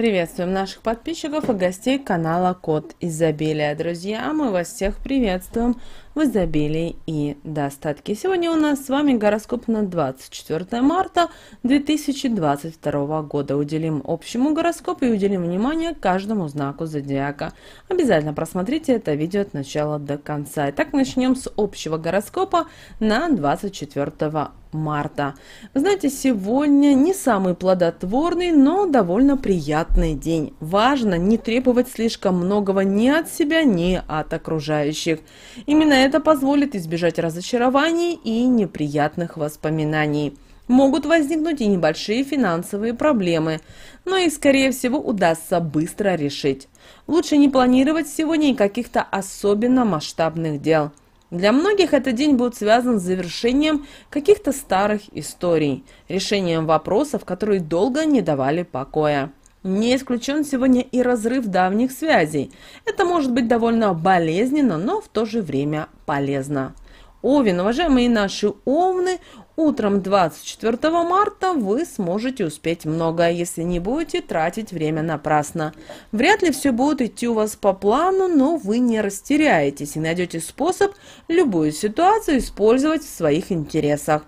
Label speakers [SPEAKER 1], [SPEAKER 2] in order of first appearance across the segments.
[SPEAKER 1] Приветствуем наших подписчиков и гостей канала Код Изобилия. Друзья, мы вас всех приветствуем в изобилии и достатке. Сегодня у нас с вами гороскоп на 24 марта 2022 года. Уделим общему гороскопу и уделим внимание каждому знаку зодиака. Обязательно просмотрите это видео от начала до конца. Итак, начнем с общего гороскопа на 24 марта. Вы знаете, сегодня не самый плодотворный, но довольно приятный день. Важно не требовать слишком многого ни от себя, ни от окружающих. Именно это позволит избежать разочарований и неприятных воспоминаний. Могут возникнуть и небольшие финансовые проблемы, но их, скорее всего, удастся быстро решить. Лучше не планировать сегодня каких-то особенно масштабных дел. Для многих этот день будет связан с завершением каких-то старых историй, решением вопросов, которые долго не давали покоя. Не исключен сегодня и разрыв давних связей. Это может быть довольно болезненно, но в то же время полезно. Овен, уважаемые наши овны, утром 24 марта вы сможете успеть многое, если не будете тратить время напрасно. Вряд ли все будет идти у вас по плану, но вы не растеряетесь и найдете способ любую ситуацию использовать в своих интересах.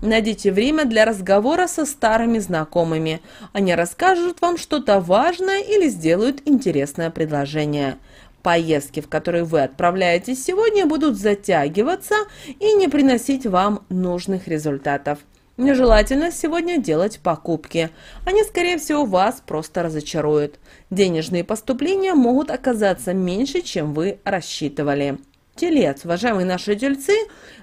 [SPEAKER 1] Найдите время для разговора со старыми знакомыми. Они расскажут вам что-то важное или сделают интересное предложение. Поездки, в которые вы отправляетесь сегодня, будут затягиваться и не приносить вам нужных результатов. Нежелательно сегодня делать покупки. Они, скорее всего, вас просто разочаруют. Денежные поступления могут оказаться меньше, чем вы рассчитывали. Телец, уважаемые наши тельцы,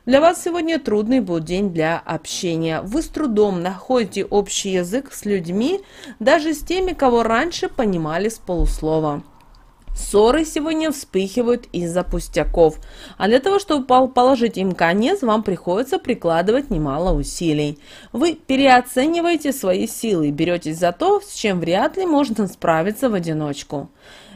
[SPEAKER 1] для вас сегодня трудный был день для общения. Вы с трудом находите общий язык с людьми, даже с теми, кого раньше понимали с полуслова. Ссоры сегодня вспыхивают из-за пустяков, а для того, чтобы положить им конец, вам приходится прикладывать немало усилий. Вы переоцениваете свои силы и беретесь за то, с чем вряд ли можно справиться в одиночку.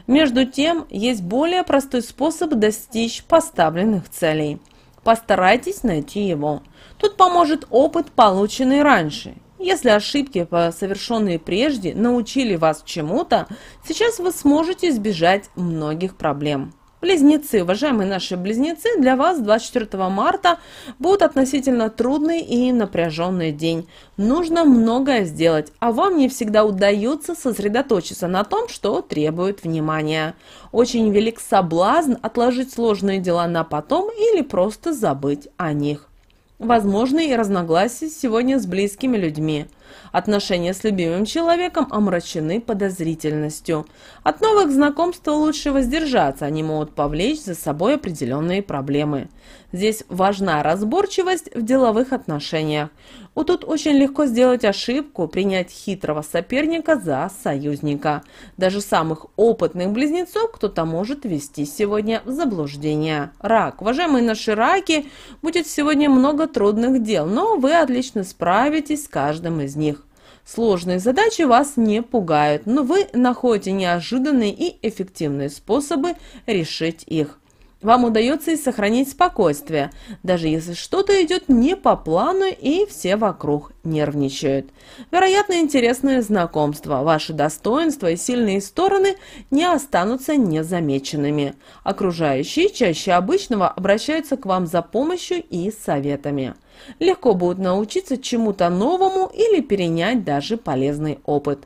[SPEAKER 1] Между тем, есть более простой способ достичь поставленных целей. Постарайтесь найти его. Тут поможет опыт, полученный раньше. Если ошибки, совершенные прежде, научили вас чему-то, сейчас вы сможете избежать многих проблем. Близнецы, уважаемые наши близнецы, для вас 24 марта будет относительно трудный и напряженный день. Нужно многое сделать, а вам не всегда удается сосредоточиться на том, что требует внимания. Очень велик соблазн отложить сложные дела на потом или просто забыть о них. Возможны и разногласия сегодня с близкими людьми – Отношения с любимым человеком омрачены подозрительностью. От новых знакомств лучше воздержаться, они могут повлечь за собой определенные проблемы. Здесь важна разборчивость в деловых отношениях. Вот тут очень легко сделать ошибку, принять хитрого соперника за союзника. Даже самых опытных близнецов кто-то может вести сегодня в заблуждение. Рак, уважаемые наши раки, будет сегодня много трудных дел, но вы отлично справитесь с каждым из них. Сложные задачи вас не пугают, но вы находите неожиданные и эффективные способы решить их. Вам удается и сохранить спокойствие, даже если что-то идет не по плану и все вокруг нервничают. Вероятно, интересное знакомство, ваши достоинства и сильные стороны не останутся незамеченными. Окружающие чаще обычного обращаются к вам за помощью и советами. Легко будет научиться чему-то новому или перенять даже полезный опыт.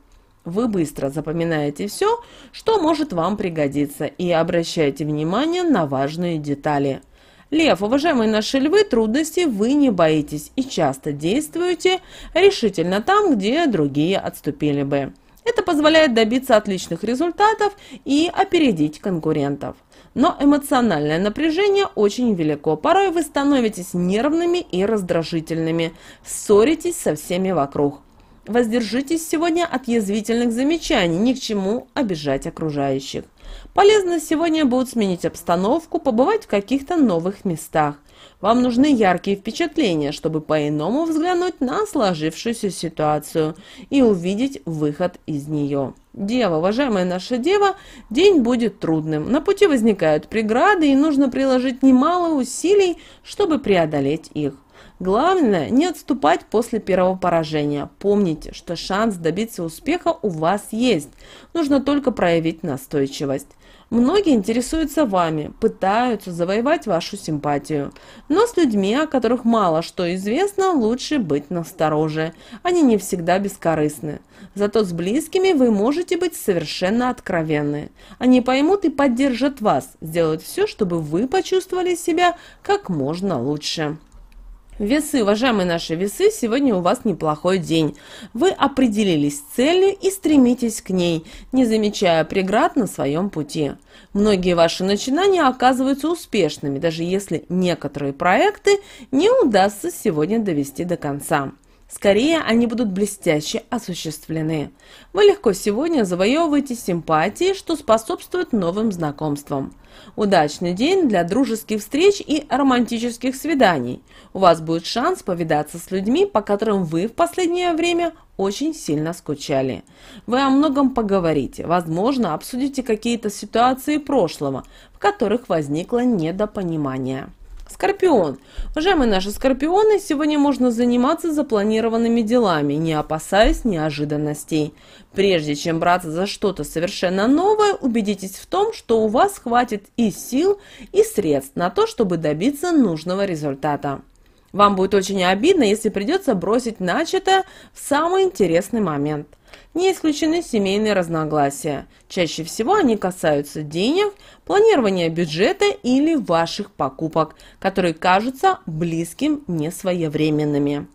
[SPEAKER 1] Вы быстро запоминаете все, что может вам пригодиться, и обращаете внимание на важные детали. Лев, уважаемые наши львы, трудности вы не боитесь и часто действуете решительно там, где другие отступили бы. Это позволяет добиться отличных результатов и опередить конкурентов. Но эмоциональное напряжение очень велико. Порой вы становитесь нервными и раздражительными, ссоритесь со всеми вокруг. Воздержитесь сегодня от язвительных замечаний, ни к чему обижать окружающих. Полезно сегодня будет сменить обстановку, побывать в каких-то новых местах. Вам нужны яркие впечатления, чтобы по-иному взглянуть на сложившуюся ситуацию и увидеть выход из нее. Дева, уважаемая наша дева, день будет трудным. На пути возникают преграды и нужно приложить немало усилий, чтобы преодолеть их. Главное, не отступать после первого поражения. Помните, что шанс добиться успеха у вас есть. Нужно только проявить настойчивость. Многие интересуются вами, пытаются завоевать вашу симпатию. Но с людьми, о которых мало что известно, лучше быть настороже. Они не всегда бескорыстны. Зато с близкими вы можете быть совершенно откровенны. Они поймут и поддержат вас, сделают все, чтобы вы почувствовали себя как можно лучше. Весы, уважаемые наши весы, сегодня у вас неплохой день. Вы определились с целью и стремитесь к ней, не замечая преград на своем пути. Многие ваши начинания оказываются успешными, даже если некоторые проекты не удастся сегодня довести до конца. Скорее, они будут блестяще осуществлены. Вы легко сегодня завоевываете симпатии, что способствует новым знакомствам. Удачный день для дружеских встреч и романтических свиданий. У вас будет шанс повидаться с людьми, по которым вы в последнее время очень сильно скучали. Вы о многом поговорите, возможно, обсудите какие-то ситуации прошлого, в которых возникло недопонимание. Скорпион. Уважаемые наши скорпионы, сегодня можно заниматься запланированными делами, не опасаясь неожиданностей. Прежде чем браться за что-то совершенно новое, убедитесь в том, что у вас хватит и сил, и средств на то, чтобы добиться нужного результата. Вам будет очень обидно, если придется бросить начатое в самый интересный момент. Не исключены семейные разногласия. Чаще всего они касаются денег, планирования бюджета или ваших покупок, которые кажутся близким несвоевременными.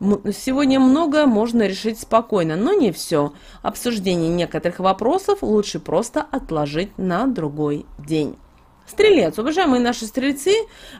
[SPEAKER 1] Сегодня многое можно решить спокойно, но не все. Обсуждение некоторых вопросов лучше просто отложить на другой день. Стрелец, уважаемые наши стрельцы,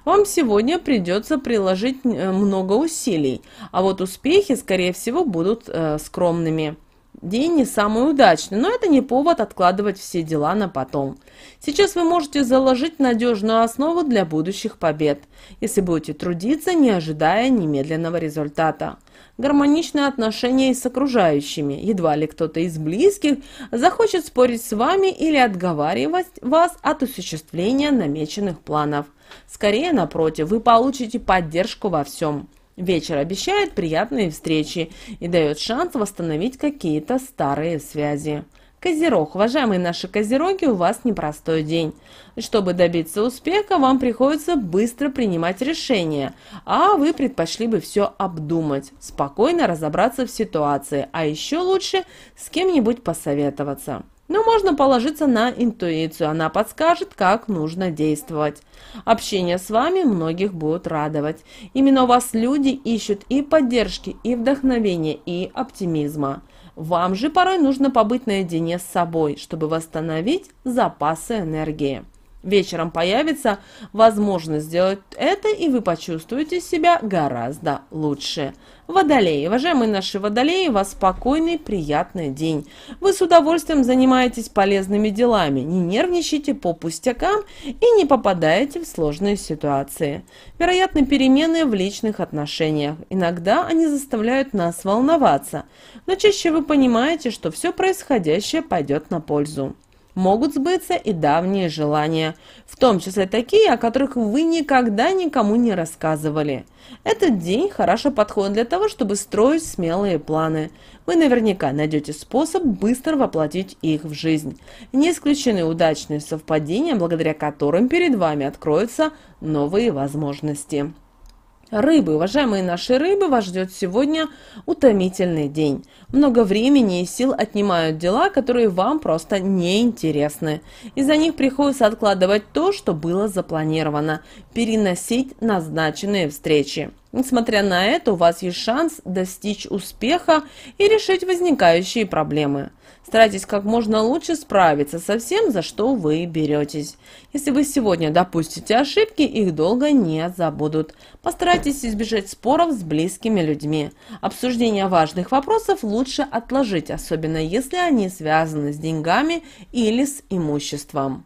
[SPEAKER 1] вам сегодня придется приложить э, много усилий, а вот успехи, скорее всего, будут э, скромными день не самый удачный, но это не повод откладывать все дела на потом. Сейчас вы можете заложить надежную основу для будущих побед, если будете трудиться, не ожидая немедленного результата. Гармоничные отношения с окружающими. Едва ли кто-то из близких захочет спорить с вами или отговаривать вас от осуществления намеченных планов. Скорее, напротив, вы получите поддержку во всем. Вечер обещает приятные встречи и дает шанс восстановить какие-то старые связи. Козерог. Уважаемые наши козероги, у вас непростой день. Чтобы добиться успеха, вам приходится быстро принимать решения, а вы предпочли бы все обдумать, спокойно разобраться в ситуации, а еще лучше с кем-нибудь посоветоваться. Но можно положиться на интуицию, она подскажет, как нужно действовать. Общение с вами многих будет радовать. Именно вас люди ищут и поддержки, и вдохновения, и оптимизма. Вам же порой нужно побыть наедине с собой, чтобы восстановить запасы энергии. Вечером появится возможность сделать это, и вы почувствуете себя гораздо лучше. Водолеи, уважаемые наши водолеи, у вас спокойный, приятный день. Вы с удовольствием занимаетесь полезными делами, не нервничайте по пустякам и не попадаете в сложные ситуации. Вероятны перемены в личных отношениях. Иногда они заставляют нас волноваться, но чаще вы понимаете, что все происходящее пойдет на пользу могут сбыться и давние желания, в том числе такие, о которых вы никогда никому не рассказывали. Этот день хорошо подходит для того, чтобы строить смелые планы. Вы наверняка найдете способ быстро воплотить их в жизнь. Не исключены удачные совпадения, благодаря которым перед вами откроются новые возможности. Рыбы, уважаемые наши рыбы, вас ждет сегодня утомительный день. Много времени и сил отнимают дела, которые вам просто не интересны. Из-за них приходится откладывать то, что было запланировано, переносить назначенные встречи. Несмотря на это, у вас есть шанс достичь успеха и решить возникающие проблемы. Старайтесь как можно лучше справиться со всем, за что вы беретесь. Если вы сегодня допустите ошибки, их долго не забудут. Постарайтесь избежать споров с близкими людьми. Обсуждение важных вопросов лучше отложить, особенно если они связаны с деньгами или с имуществом.